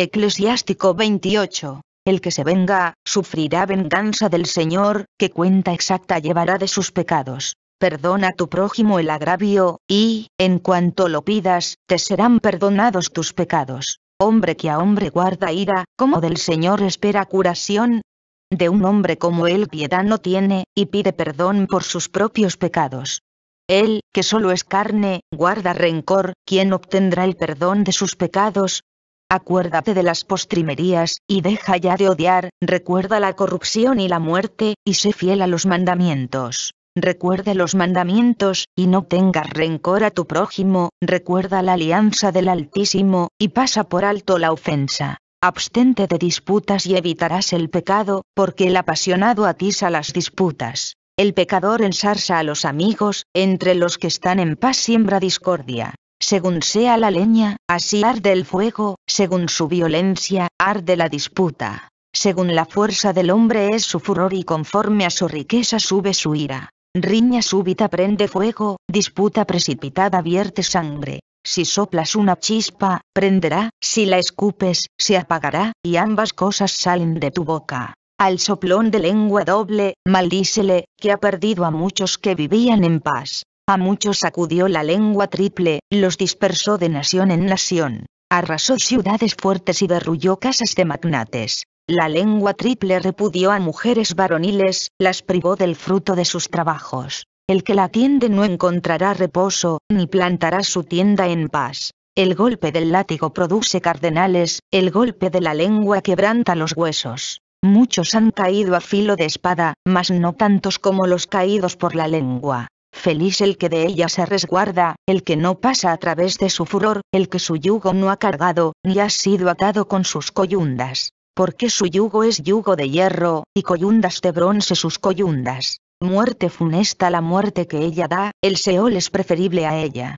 Eclesiástico 28. El que se venga, sufrirá venganza del Señor, que cuenta exacta llevará de sus pecados. Perdona a tu prójimo el agravio, y, en cuanto lo pidas, te serán perdonados tus pecados. Hombre que a hombre guarda ira, ¿cómo del Señor espera curación. De un hombre como él piedad no tiene, y pide perdón por sus propios pecados. Él, que solo es carne, guarda rencor, ¿quién obtendrá el perdón de sus pecados? acuérdate de las postrimerías, y deja ya de odiar, recuerda la corrupción y la muerte, y sé fiel a los mandamientos. Recuerde los mandamientos, y no tengas rencor a tu prójimo, recuerda la alianza del Altísimo, y pasa por alto la ofensa. Abstente de disputas y evitarás el pecado, porque el apasionado atiza las disputas. El pecador ensarsa a los amigos, entre los que están en paz siembra discordia. Según sea la leña, así arde el fuego, según su violencia, arde la disputa. Según la fuerza del hombre es su furor y conforme a su riqueza sube su ira. Riña súbita prende fuego, disputa precipitada vierte sangre. Si soplas una chispa, prenderá, si la escupes, se apagará, y ambas cosas salen de tu boca. Al soplón de lengua doble, maldícele, que ha perdido a muchos que vivían en paz. A muchos sacudió la lengua triple, los dispersó de nación en nación, arrasó ciudades fuertes y derrulló casas de magnates. La lengua triple repudió a mujeres varoniles, las privó del fruto de sus trabajos. El que la atiende no encontrará reposo, ni plantará su tienda en paz. El golpe del látigo produce cardenales, el golpe de la lengua quebranta los huesos. Muchos han caído a filo de espada, mas no tantos como los caídos por la lengua. Feliz el que de ella se resguarda, el que no pasa a través de su furor, el que su yugo no ha cargado, ni ha sido atado con sus coyundas. Porque su yugo es yugo de hierro, y coyundas de bronce sus coyundas. Muerte funesta la muerte que ella da, el Seol es preferible a ella.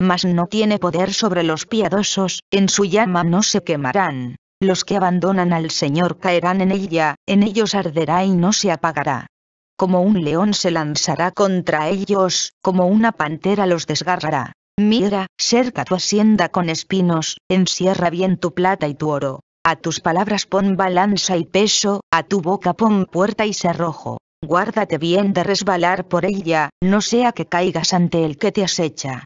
Mas no tiene poder sobre los piadosos, en su llama no se quemarán. Los que abandonan al Señor caerán en ella, en ellos arderá y no se apagará como un león se lanzará contra ellos, como una pantera los desgarrará. Mira, cerca tu hacienda con espinos, encierra bien tu plata y tu oro. A tus palabras pon balanza y peso, a tu boca pon puerta y cerrojo. Guárdate bien de resbalar por ella, no sea que caigas ante el que te acecha.